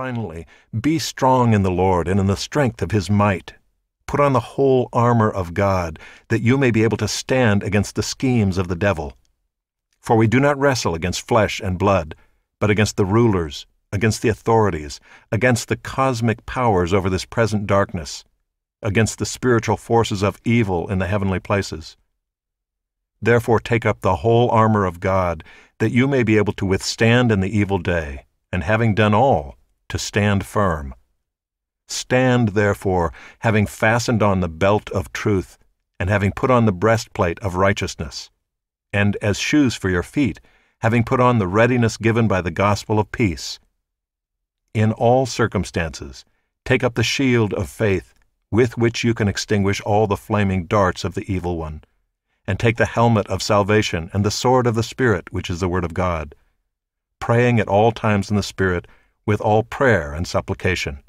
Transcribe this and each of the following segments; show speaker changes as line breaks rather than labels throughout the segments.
Finally, be strong in the Lord and in the strength of his might. Put on the whole armor of God, that you may be able to stand against the schemes of the devil. For we do not wrestle against flesh and blood, but against the rulers, against the authorities, against the cosmic powers over this present darkness, against the spiritual forces of evil in the heavenly places. Therefore take up the whole armor of God, that you may be able to withstand in the evil day, and having done all, to stand firm. Stand, therefore, having fastened on the belt of truth, and having put on the breastplate of righteousness, and as shoes for your feet, having put on the readiness given by the gospel of peace. In all circumstances, take up the shield of faith, with which you can extinguish all the flaming darts of the evil one, and take the helmet of salvation and the sword of the Spirit, which is the Word of God, praying at all times in the Spirit with all prayer and supplication.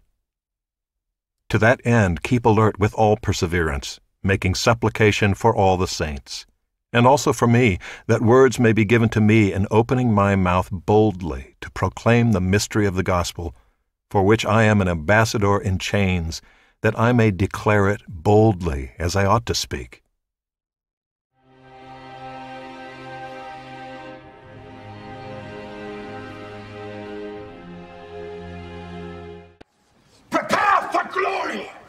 To that end, keep alert with all perseverance, making supplication for all the saints, and also for me, that words may be given to me in opening my mouth boldly to proclaim the mystery of the gospel, for which I am an ambassador in chains, that I may declare it boldly as I ought to speak. glory.